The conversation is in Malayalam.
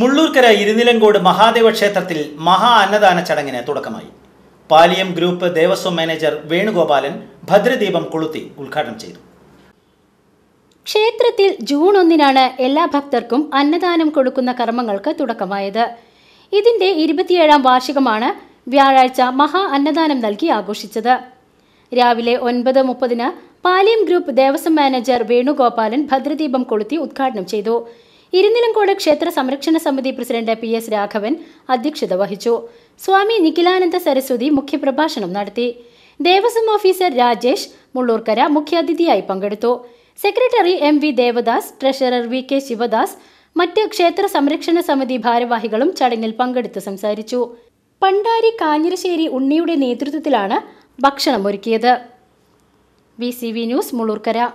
മുള്ളൂർക്കര ഇരുനിലങ്കോട് മഹാദേവ ക്ഷേത്രത്തിൽ മഹാ അന്നദാന ചടങ്ങിന് തുടക്കമായി പാലിയം ഗ്രൂപ്പ് ദേവസ്വം മാനേജർ വേണുഗോപാലൻ ഭദ്രദീപം കൊളുത്തി ഉദ്ഘാടനം ചെയ്തു ക്ഷേത്രത്തിൽ ജൂൺ ഒന്നിനാണ് എല്ലാ ഭക്തർക്കും അന്നദാനം കൊടുക്കുന്ന കർമ്മങ്ങൾക്ക് തുടക്കമായത് ഇതിന്റെ ഇരുപത്തിയേഴാം വാർഷികമാണ് വ്യാഴാഴ്ച മഹാ അന്നദാനം നൽകി ആഘോഷിച്ചത് രാവിലെ ഒൻപത് മുപ്പതിന് പാലിയം ഗ്രൂപ്പ് ദേവസ്വം മാനേജർ വേണുഗോപാലൻ ഭദ്രദീപം കൊളുത്തി ഉദ്ഘാടനം ചെയ്തു ഇരുന്നിലങ്കോട് ക്ഷേത്ര സംരക്ഷണ സമിതി പ്രസിഡന്റ് പി എസ് രാഘവൻ അധ്യക്ഷത വഹിച്ചു സ്വാമി നിഖിലാനന്ദ സരസ്വതി മുഖ്യപ്രഭാഷണം നടത്തി ദേവസ്വം ഓഫീസർ രാജേഷ് മുള്ളൂർക്കര മുഖ്യാതിഥിയായി പങ്കെടുത്തു secretary M V Devadas treasurer V K Sivadas മറ്റ് ക്ഷേത്ര സംരക്ഷണ സമിതി ഭാരവാഹികളും ചടങ്ങിൽ പങ്കെടുത്ത് സംസാരിച്ചു പണ്ടാരി കാഞ്ഞിരശ്ശേരി ഉണ്ണിയുടെ നേതൃത്വത്തിലാണ് ഒരുക്കിയത് വി സി വി ന്യൂസ് മുളൂർക്കര